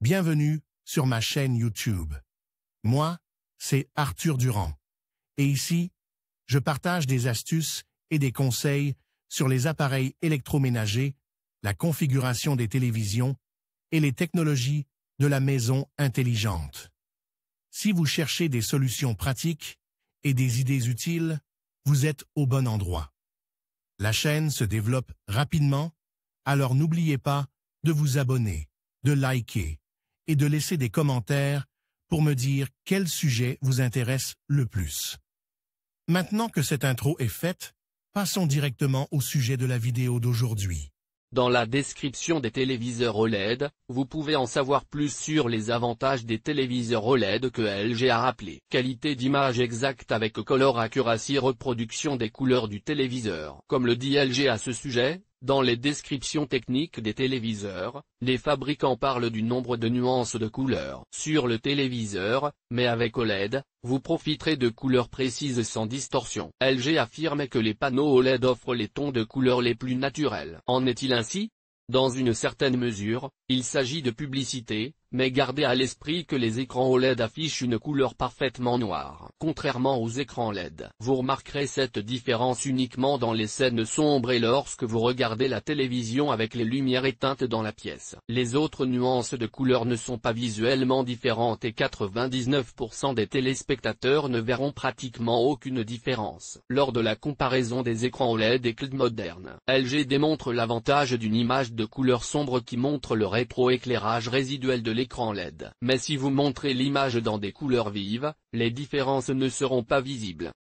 Bienvenue sur ma chaîne YouTube. Moi, c'est Arthur Durand. Et ici, je partage des astuces et des conseils sur les appareils électroménagers, la configuration des télévisions et les technologies de la maison intelligente. Si vous cherchez des solutions pratiques et des idées utiles, vous êtes au bon endroit. La chaîne se développe rapidement, alors n'oubliez pas de vous abonner, de liker et de laisser des commentaires pour me dire quel sujet vous intéresse le plus. Maintenant que cette intro est faite, passons directement au sujet de la vidéo d'aujourd'hui. Dans la description des téléviseurs OLED, vous pouvez en savoir plus sur les avantages des téléviseurs OLED que LG a rappelé. Qualité d'image exacte avec color accuracy reproduction des couleurs du téléviseur. Comme le dit LG à ce sujet, dans les descriptions techniques des téléviseurs, les fabricants parlent du nombre de nuances de couleurs. Sur le téléviseur, mais avec OLED, vous profiterez de couleurs précises sans distorsion. LG affirme que les panneaux OLED offrent les tons de couleurs les plus naturels. En est-il ainsi Dans une certaine mesure, il s'agit de publicité, mais gardez à l'esprit que les écrans OLED affichent une couleur parfaitement noire. Contrairement aux écrans LED. Vous remarquerez cette différence uniquement dans les scènes sombres et lorsque vous regardez la télévision avec les lumières éteintes dans la pièce. Les autres nuances de couleur ne sont pas visuellement différentes et 99% des téléspectateurs ne verront pratiquement aucune différence. Lors de la comparaison des écrans OLED et CLED modernes, LG démontre l'avantage d'une image de couleur sombre qui montre le rétroéclairage résiduel de l'écran LED. Mais si vous montrez l'image dans des couleurs vives, les différences ne seront pas visibles.